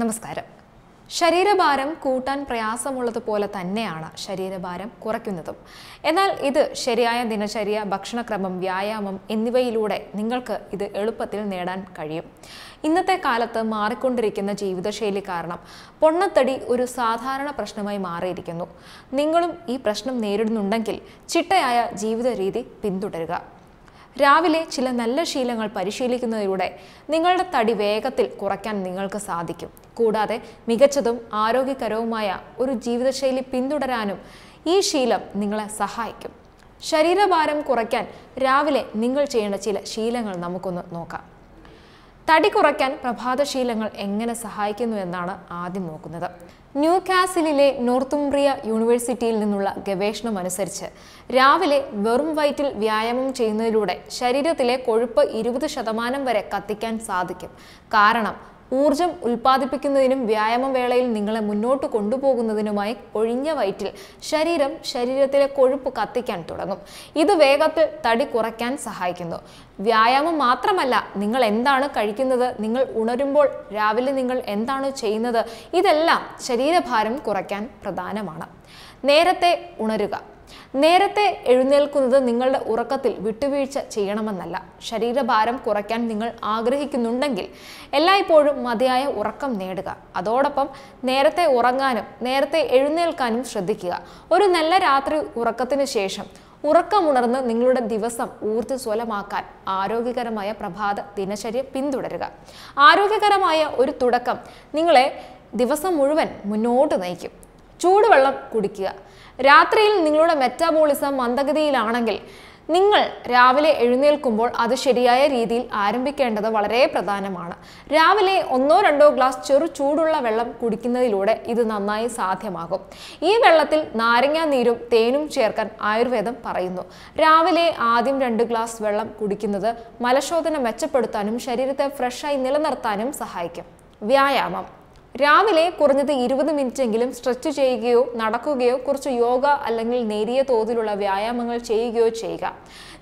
നമസ്കാരം ശരീരഭാരം കൂട്ടാൻ പ്രയാസമുള്ളതുപോലെ തന്നെയാണ് ശരീരഭാരം കുറയ്ക്കുന്നതും എന്നാൽ ഇത് ശരിയായ ദിനചര്യ ഭക്ഷണക്രമം വ്യായാമം എന്നിവയിലൂടെ നിങ്ങൾക്ക് ഇത് എളുപ്പത്തിൽ നേടാൻ കഴിയും ഇന്നത്തെ കാലത്ത് മാറിക്കൊണ്ടിരിക്കുന്ന ജീവിതശൈലി കാരണം പൊണ്ണത്തടി ഒരു സാധാരണ പ്രശ്നമായി മാറിയിരിക്കുന്നു നിങ്ങളും ഈ പ്രശ്നം നേരിടുന്നുണ്ടെങ്കിൽ ചിട്ടയായ ജീവിത രീതി പിന്തുടരുക രാവിലെ ചില നല്ല ശീലങ്ങൾ പരിശീലിക്കുന്നതിലൂടെ നിങ്ങളുടെ തടി വേഗത്തിൽ കുറയ്ക്കാൻ നിങ്ങൾക്ക് സാധിക്കും കൂടാതെ മികച്ചതും ആരോഗ്യകരവുമായ ഒരു ജീവിതശൈലി പിന്തുടരാനും ഈ ശീലം നിങ്ങളെ സഹായിക്കും ശരീരഭാരം കുറയ്ക്കാൻ രാവിലെ നിങ്ങൾ ചെയ്യേണ്ട ചില ശീലങ്ങൾ നമുക്കൊന്ന് നോക്കാം തടി കുറയ്ക്കാൻ പ്രഭാതശീലങ്ങൾ എങ്ങനെ സഹായിക്കുന്നു എന്നാണ് ആദ്യം നോക്കുന്നത് ന്യൂ കാസിലിലെ നോർത്തുംബ്രിയ യൂണിവേഴ്സിറ്റിയിൽ നിന്നുള്ള ഗവേഷണം അനുസരിച്ച് രാവിലെ വെറും വയറ്റിൽ വ്യായാമം ചെയ്യുന്നതിലൂടെ ശരീരത്തിലെ കൊഴുപ്പ് ഇരുപത് ശതമാനം വരെ കത്തിക്കാൻ സാധിക്കും കാരണം ഊർജം ഉൽപ്പാദിപ്പിക്കുന്നതിനും വേളയിൽ നിങ്ങളെ മുന്നോട്ട് കൊണ്ടുപോകുന്നതിനുമായി ഒഴിഞ്ഞ വയറ്റിൽ ശരീരം ശരീരത്തിലെ കൊഴുപ്പ് കത്തിക്കാൻ തുടങ്ങും ഇത് വേഗത്തിൽ തടി കുറയ്ക്കാൻ സഹായിക്കുന്നു വ്യായാമം മാത്രമല്ല നിങ്ങൾ എന്താണ് കഴിക്കുന്നത് നിങ്ങൾ ഉണരുമ്പോൾ രാവിലെ നിങ്ങൾ എന്താണ് ചെയ്യുന്നത് ഇതെല്ലാം ശരീരഭാരം കുറയ്ക്കാൻ പ്രധാനമാണ് നേരത്തെ ഉണരുക നേരത്തെ എഴുന്നേൽക്കുന്നത് നിങ്ങളുടെ ഉറക്കത്തിൽ വിട്ടുവീഴ്ച ചെയ്യണമെന്നല്ല ശരീരഭാരം കുറയ്ക്കാൻ നിങ്ങൾ ആഗ്രഹിക്കുന്നുണ്ടെങ്കിൽ എല്ലായ്പ്പോഴും മതിയായ ഉറക്കം നേടുക അതോടൊപ്പം നേരത്തെ ഉറങ്ങാനും നേരത്തെ എഴുന്നേൽക്കാനും ശ്രദ്ധിക്കുക ഒരു നല്ല രാത്രി ഉറക്കത്തിന് ശേഷം ഉറക്കമുണർന്ന് നിങ്ങളുടെ ദിവസം ഊർജ്ജസ്വലമാക്കാൻ ആരോഗ്യകരമായ പ്രഭാത ദിനചര്യ പിന്തുടരുക ആരോഗ്യകരമായ ഒരു തുടക്കം നിങ്ങളെ ദിവസം മുഴുവൻ മുന്നോട്ട് നയിക്കും ചൂടുവെള്ളം കുടിക്കുക രാത്രിയിൽ നിങ്ങളുടെ മെറ്റാബോളിസം മന്ദഗതിയിലാണെങ്കിൽ നിങ്ങൾ രാവിലെ എഴുന്നേൽക്കുമ്പോൾ അത് ശരിയായ രീതിയിൽ ആരംഭിക്കേണ്ടത് വളരെ പ്രധാനമാണ് രാവിലെ ഒന്നോ രണ്ടോ ഗ്ലാസ് ചെറു ചൂടുള്ള വെള്ളം കുടിക്കുന്നതിലൂടെ ഇത് നന്നായി സാധ്യമാകും ഈ വെള്ളത്തിൽ നാരങ്ങാ നീരും തേനും ചേർക്കാൻ ആയുർവേദം പറയുന്നു രാവിലെ ആദ്യം രണ്ട് ഗ്ലാസ് വെള്ളം കുടിക്കുന്നത് മലശോധന മെച്ചപ്പെടുത്താനും ശരീരത്തെ ഫ്രഷായി നിലനിർത്താനും സഹായിക്കും വ്യായാമം രാവിലെ കുറഞ്ഞത് ഇരുപത് മിനിറ്റെങ്കിലും സ്ട്രെച്ച് ചെയ്യുകയോ നടക്കുകയോ കുറച്ച് യോഗ അല്ലെങ്കിൽ നേരിയ തോതിലുള്ള വ്യായാമങ്ങൾ ചെയ്യുകയോ ചെയ്യുക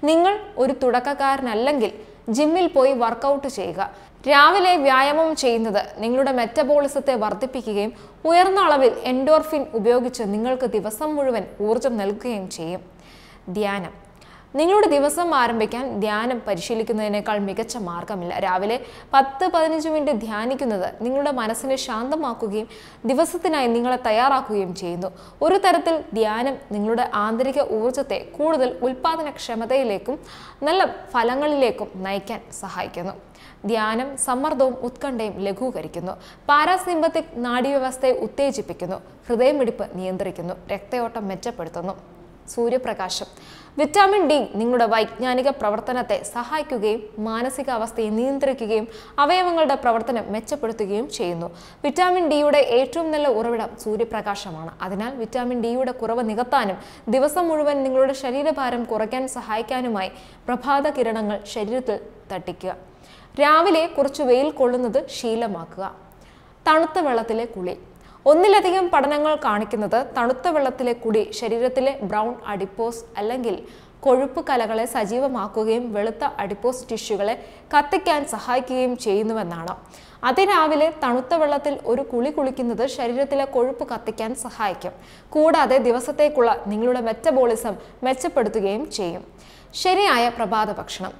നിങ്ങൾ ഒരു തുടക്കക്കാരനല്ലെങ്കിൽ ജിമ്മിൽ പോയി വർക്കൗട്ട് ചെയ്യുക രാവിലെ വ്യായാമം ചെയ്യുന്നത് നിങ്ങളുടെ മെറ്റബോളിസത്തെ വർദ്ധിപ്പിക്കുകയും ഉയർന്ന അളവിൽ എൻഡോർഫിൻ ഉപയോഗിച്ച് നിങ്ങൾക്ക് ദിവസം മുഴുവൻ ഊർജം നൽകുകയും ചെയ്യും ധ്യാനം നിങ്ങളുടെ ദിവസം ആരംഭിക്കാൻ ധ്യാനം പരിശീലിക്കുന്നതിനേക്കാൾ മികച്ച മാർഗമില്ല രാവിലെ പത്ത് പതിനഞ്ച് മിനിറ്റ് ധ്യാനിക്കുന്നത് നിങ്ങളുടെ മനസ്സിനെ ശാന്തമാക്കുകയും ദിവസത്തിനായി നിങ്ങളെ തയ്യാറാക്കുകയും ചെയ്യുന്നു ഒരു തരത്തിൽ ധ്യാനം നിങ്ങളുടെ ആന്തരിക ഊർജത്തെ കൂടുതൽ ഉൽപാദനക്ഷമതയിലേക്കും നല്ല ഫലങ്ങളിലേക്കും നയിക്കാൻ സഹായിക്കുന്നു ധ്യാനം സമ്മർദ്ദവും ഉത്കണ്ഠയും ലഘൂകരിക്കുന്നു പാരാസിമ്പത്തിക് നാഡീവ്യവസ്ഥയെ ഉത്തേജിപ്പിക്കുന്നു ഹൃദയമിടിപ്പ് നിയന്ത്രിക്കുന്നു രക്തയോട്ടം മെച്ചപ്പെടുത്തുന്നു സൂര്യപ്രകാശം വിറ്റാമിൻ ഡി നിങ്ങളുടെ വൈജ്ഞാനിക പ്രവർത്തനത്തെ സഹായിക്കുകയും മാനസികാവസ്ഥയെ നിയന്ത്രിക്കുകയും അവയവങ്ങളുടെ പ്രവർത്തനം മെച്ചപ്പെടുത്തുകയും ചെയ്യുന്നു വിറ്റാമിൻ ഡിയുടെ ഏറ്റവും നല്ല ഉറവിടം സൂര്യപ്രകാശമാണ് അതിനാൽ വിറ്റാമിൻ ഡിയുടെ കുറവ് നികത്താനും ദിവസം മുഴുവൻ നിങ്ങളുടെ ശരീരഭാരം കുറയ്ക്കാൻ സഹായിക്കാനുമായി പ്രഭാത കിരണങ്ങൾ ശരീരത്തിൽ തട്ടിക്കുക രാവിലെ കുറച്ച് വെയിൽ കൊള്ളുന്നത് ശീലമാക്കുക തണുത്ത വെള്ളത്തിലെ കുളി ഒന്നിലധികം പഠനങ്ങൾ കാണിക്കുന്നത് തണുത്ത വെള്ളത്തിലെ കുടി ശരീരത്തിലെ ബ്രൗൺ അഡിപ്പോസ് അല്ലെങ്കിൽ കൊഴുപ്പ് കലകളെ സജീവമാക്കുകയും വെളുത്ത അഡിപ്പോസ് ടിഷ്യൂകളെ കത്തിക്കാൻ സഹായിക്കുകയും ചെയ്യുന്നുവെന്നാണ് അതിരാവിലെ തണുത്ത വെള്ളത്തിൽ ഒരു കുളി കുളിക്കുന്നത് ശരീരത്തിലെ കൊഴുപ്പ് കത്തിക്കാൻ സഹായിക്കും കൂടാതെ ദിവസത്തേക്കുള്ള നിങ്ങളുടെ മെറ്റബോളിസം മെച്ചപ്പെടുത്തുകയും ചെയ്യും ശരിയായ പ്രഭാത ഭക്ഷണം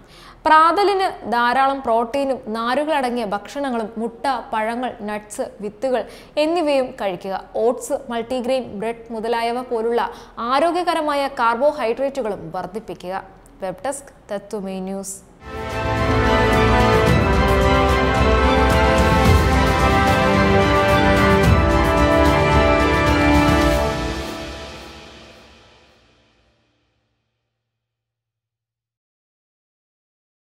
പ്രാതലിന് ധാരാളം പ്രോട്ടീനും നാരുകളടങ്ങിയ ഭക്ഷണങ്ങളും മുട്ട പഴങ്ങൾ നട്ട്സ് വിത്തുകൾ എന്നിവയും കഴിക്കുക ഓട്സ് മൾട്ടിഗ്രെയിൻ ബ്രെഡ് മുതലായവ പോലുള്ള ആരോഗ്യകരമായ കാർബോഹൈഡ്രേറ്റുകളും വർദ്ധിപ്പിക്കുക വെബ് ഡെസ്ക് തത്വമേ ന്യൂസ്